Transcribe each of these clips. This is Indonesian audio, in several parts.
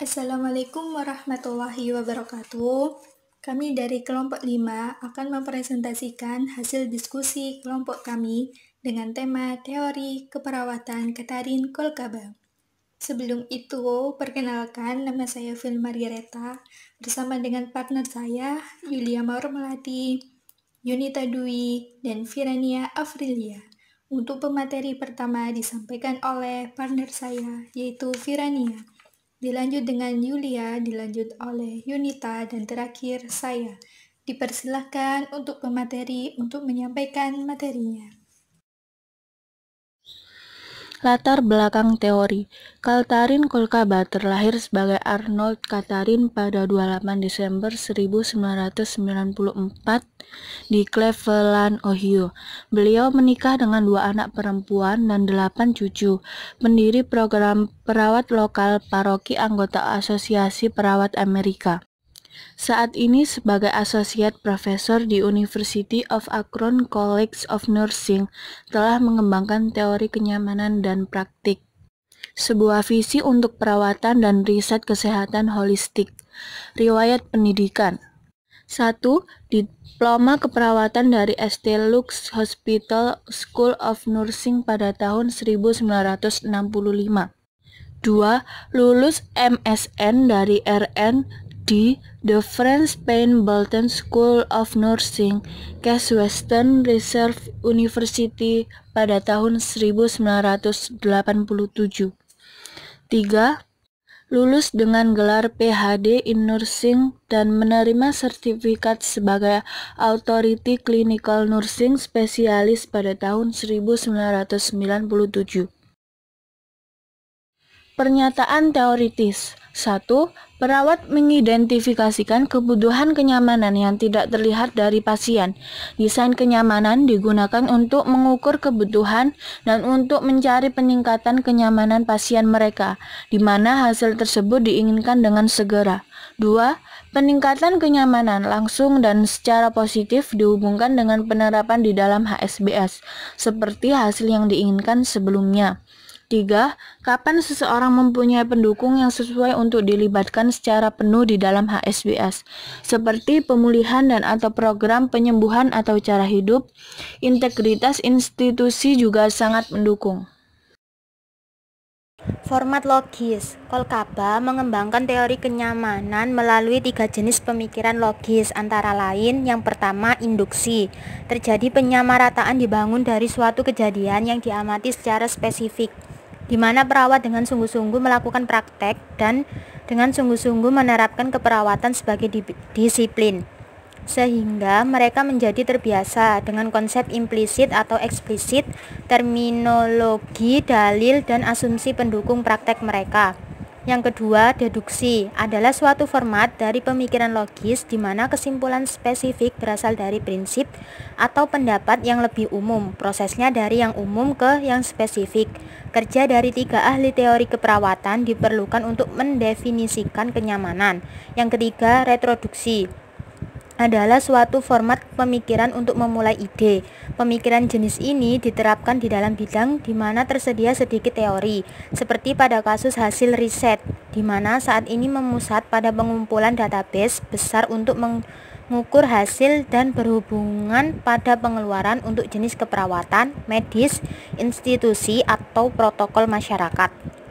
Assalamualaikum warahmatullahi wabarakatuh. Kami dari kelompok 5 akan mempresentasikan hasil diskusi kelompok kami dengan tema teori keperawatan Katarin Kolkaba. Sebelum itu, perkenalkan nama saya Phil Margareta bersama dengan partner saya Yulia Maur Melati, Yunita Dwi, dan Virania Afrilia. Untuk pemateri pertama disampaikan oleh partner saya yaitu Virania dilanjut dengan Yulia, dilanjut oleh Yunita, dan terakhir saya. Dipersilahkan untuk pemateri untuk menyampaikan materinya. Latar belakang teori Kaltarin Kolkaba terlahir sebagai Arnold Katarin pada 28 Desember 1994 di Cleveland, Ohio. Beliau menikah dengan dua anak perempuan dan delapan cucu, pendiri program perawat lokal paroki anggota Asosiasi Perawat Amerika. Saat ini sebagai asosiat profesor di University of Akron College of Nursing telah mengembangkan teori kenyamanan dan praktik sebuah visi untuk perawatan dan riset kesehatan holistik. Riwayat pendidikan 1. Diploma keperawatan dari ST Lux Hospital School of Nursing pada tahun 1965. 2. Lulus MSN dari RN di the French Pain Bolton School of Nursing, Case Western Reserve University pada tahun 1987. 3. Lulus dengan gelar PhD in Nursing dan menerima sertifikat sebagai Authority Clinical Nursing Specialist pada tahun 1997. Pernyataan teoritis satu, perawat mengidentifikasikan kebutuhan kenyamanan yang tidak terlihat dari pasien. Desain kenyamanan digunakan untuk mengukur kebutuhan dan untuk mencari peningkatan kenyamanan pasien mereka, di mana hasil tersebut diinginkan dengan segera. Dua, peningkatan kenyamanan langsung dan secara positif dihubungkan dengan penerapan di dalam HSBS, seperti hasil yang diinginkan sebelumnya. 3. Kapan seseorang mempunyai pendukung yang sesuai untuk dilibatkan secara penuh di dalam HSBS, seperti pemulihan dan atau program penyembuhan atau cara hidup, integritas institusi juga sangat mendukung. Format logis Kolkaba mengembangkan teori kenyamanan melalui tiga jenis pemikiran logis antara lain yang pertama induksi terjadi penyamarataan dibangun dari suatu kejadian yang diamati secara spesifik di mana perawat dengan sungguh-sungguh melakukan praktek dan dengan sungguh-sungguh menerapkan keperawatan sebagai di disiplin sehingga mereka menjadi terbiasa dengan konsep implisit atau eksplisit, terminologi, dalil, dan asumsi pendukung praktek mereka. Yang kedua, deduksi adalah suatu format dari pemikiran logis di mana kesimpulan spesifik berasal dari prinsip atau pendapat yang lebih umum. Prosesnya dari yang umum ke yang spesifik. Kerja dari tiga ahli teori keperawatan diperlukan untuk mendefinisikan kenyamanan. Yang ketiga, retroduksi adalah suatu format pemikiran untuk memulai ide. Pemikiran jenis ini diterapkan di dalam bidang di mana tersedia sedikit teori, seperti pada kasus hasil riset, di mana saat ini memusat pada pengumpulan database besar untuk mengukur hasil dan berhubungan pada pengeluaran untuk jenis keperawatan, medis, institusi, atau protokol masyarakat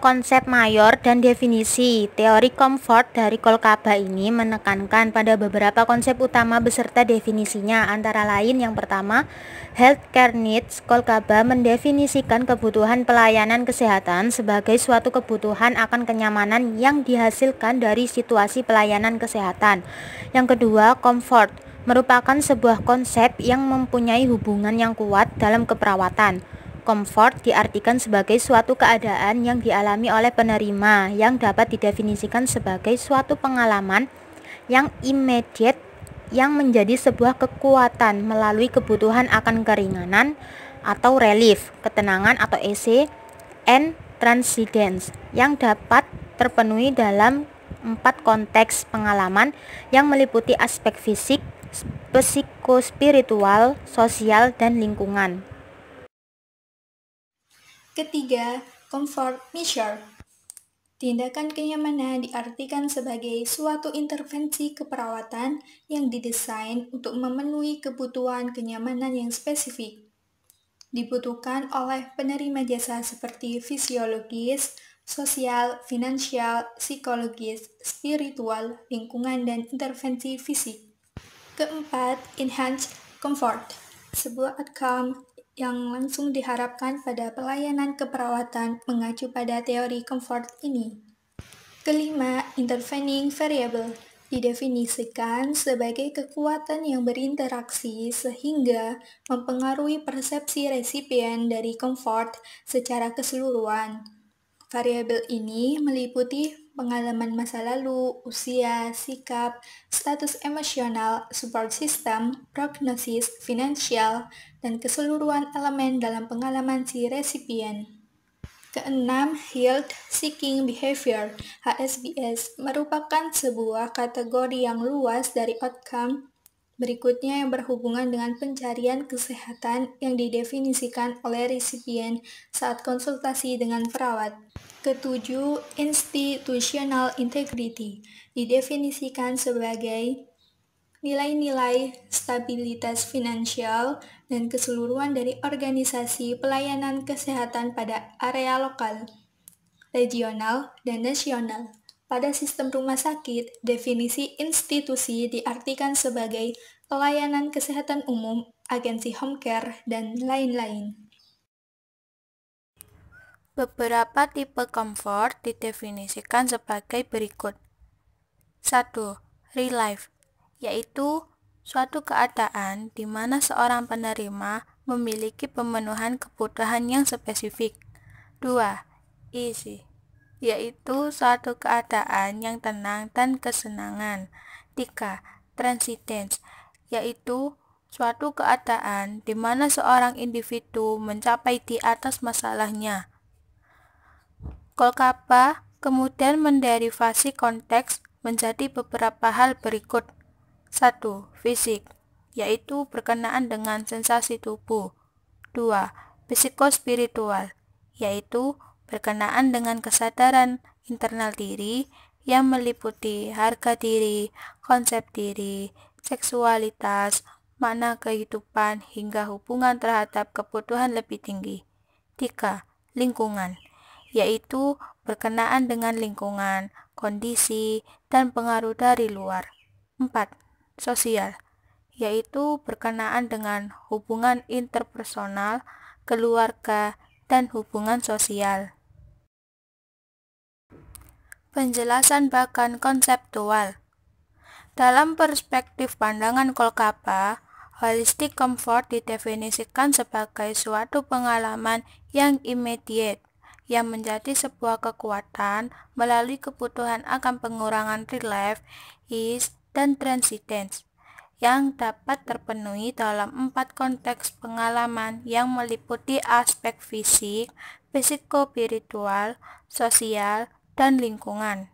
konsep mayor dan definisi. Teori comfort dari Kolkaba ini menekankan pada beberapa konsep utama beserta definisinya antara lain yang pertama, healthcare needs. Kolkaba mendefinisikan kebutuhan pelayanan kesehatan sebagai suatu kebutuhan akan kenyamanan yang dihasilkan dari situasi pelayanan kesehatan. Yang kedua, comfort merupakan sebuah konsep yang mempunyai hubungan yang kuat dalam keperawatan. Comfort diartikan sebagai suatu keadaan yang dialami oleh penerima yang dapat didefinisikan sebagai suatu pengalaman yang immediate yang menjadi sebuah kekuatan melalui kebutuhan akan keringanan atau relief, ketenangan atau EC and transcendence yang dapat terpenuhi dalam empat konteks pengalaman yang meliputi aspek fisik, psikospiritual, sosial, dan lingkungan. Ketiga, comfort measure. Tindakan kenyamanan diartikan sebagai suatu intervensi keperawatan yang didesain untuk memenuhi kebutuhan kenyamanan yang spesifik. Dibutuhkan oleh penerima jasa seperti fisiologis, sosial, finansial, psikologis, spiritual, lingkungan, dan intervensi fisik. Keempat, enhance comfort. Sebuah outcome yang langsung diharapkan pada pelayanan keperawatan mengacu pada teori comfort ini. Kelima, intervening variable didefinisikan sebagai kekuatan yang berinteraksi sehingga mempengaruhi persepsi resipien dari comfort secara keseluruhan. Variabel ini meliputi pengalaman masa lalu, usia, sikap, status emosional, support system, prognosis, finansial, dan keseluruhan elemen dalam pengalaman si resipien. Keenam, Health Seeking Behavior, HSBS, merupakan sebuah kategori yang luas dari outcome Berikutnya yang berhubungan dengan pencarian kesehatan yang didefinisikan oleh resipien saat konsultasi dengan perawat. Ketujuh, institutional integrity didefinisikan sebagai nilai-nilai stabilitas finansial dan keseluruhan dari organisasi pelayanan kesehatan pada area lokal, regional, dan nasional. Pada sistem rumah sakit, definisi institusi diartikan sebagai pelayanan kesehatan umum, agensi home care, dan lain-lain. Beberapa tipe comfort didefinisikan sebagai berikut. 1. Real life, yaitu suatu keadaan di mana seorang penerima memiliki pemenuhan kebutuhan yang spesifik. 2. Easy, yaitu suatu keadaan yang tenang dan kesenangan. 3. Transcendence, yaitu suatu keadaan di mana seorang individu mencapai di atas masalahnya. Kolkapa kemudian menderivasi konteks menjadi beberapa hal berikut. 1. Fisik, yaitu berkenaan dengan sensasi tubuh. 2. Psikospiritual, yaitu berkenaan dengan kesadaran internal diri yang meliputi harga diri, konsep diri, seksualitas, makna kehidupan, hingga hubungan terhadap kebutuhan lebih tinggi. 3. Lingkungan, yaitu berkenaan dengan lingkungan, kondisi, dan pengaruh dari luar. 4. Sosial, yaitu berkenaan dengan hubungan interpersonal, keluarga, dan hubungan sosial penjelasan bahkan konseptual. Dalam perspektif pandangan Kolkapa, holistic comfort didefinisikan sebagai suatu pengalaman yang immediate, yang menjadi sebuah kekuatan melalui kebutuhan akan pengurangan relief, ease, dan transcendence yang dapat terpenuhi dalam empat konteks pengalaman yang meliputi aspek fisik, psikopiritual, sosial, dan lingkungan.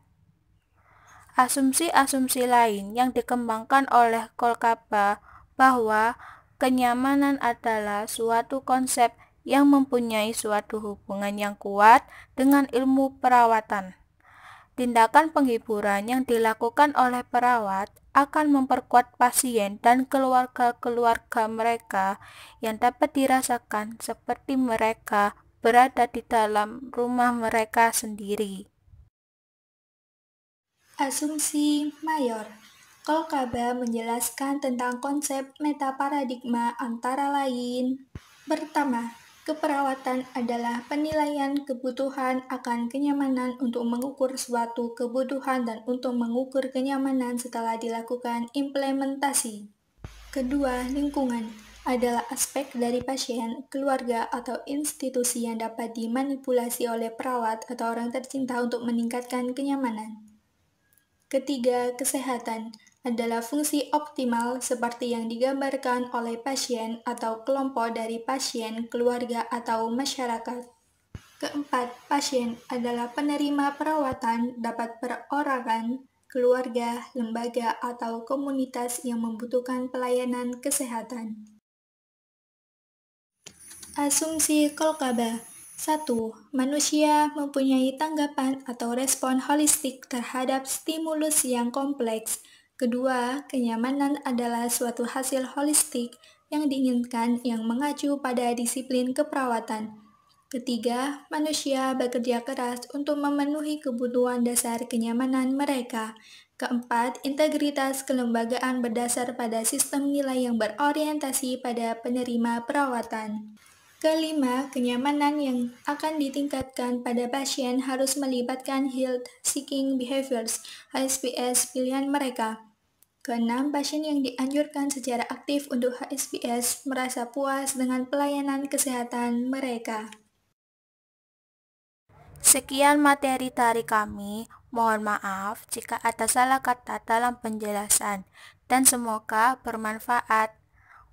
Asumsi-asumsi lain yang dikembangkan oleh Kolkaba bahwa kenyamanan adalah suatu konsep yang mempunyai suatu hubungan yang kuat dengan ilmu perawatan. Tindakan penghiburan yang dilakukan oleh perawat akan memperkuat pasien dan keluarga-keluarga mereka yang dapat dirasakan seperti mereka berada di dalam rumah mereka sendiri. Asumsi Mayor Kolkaba menjelaskan tentang konsep metaparadigma antara lain. Pertama, keperawatan adalah penilaian kebutuhan akan kenyamanan untuk mengukur suatu kebutuhan dan untuk mengukur kenyamanan setelah dilakukan implementasi. Kedua, lingkungan adalah aspek dari pasien, keluarga, atau institusi yang dapat dimanipulasi oleh perawat atau orang tercinta untuk meningkatkan kenyamanan. Ketiga, kesehatan adalah fungsi optimal seperti yang digambarkan oleh pasien atau kelompok dari pasien, keluarga, atau masyarakat. Keempat, pasien adalah penerima perawatan dapat perorangan, keluarga, lembaga, atau komunitas yang membutuhkan pelayanan kesehatan. Asumsi Kolkaba 1. Manusia mempunyai tanggapan atau respon holistik terhadap stimulus yang kompleks. Kedua, kenyamanan adalah suatu hasil holistik yang diinginkan yang mengacu pada disiplin keperawatan. Ketiga, manusia bekerja keras untuk memenuhi kebutuhan dasar kenyamanan mereka. Keempat, integritas kelembagaan berdasar pada sistem nilai yang berorientasi pada penerima perawatan. Kelima, kenyamanan yang akan ditingkatkan pada pasien harus melibatkan Health Seeking Behaviors (HSBS) pilihan mereka. Keenam, pasien yang dianjurkan secara aktif untuk HSBS merasa puas dengan pelayanan kesehatan mereka. Sekian materi dari kami. Mohon maaf jika ada salah kata dalam penjelasan dan semoga bermanfaat.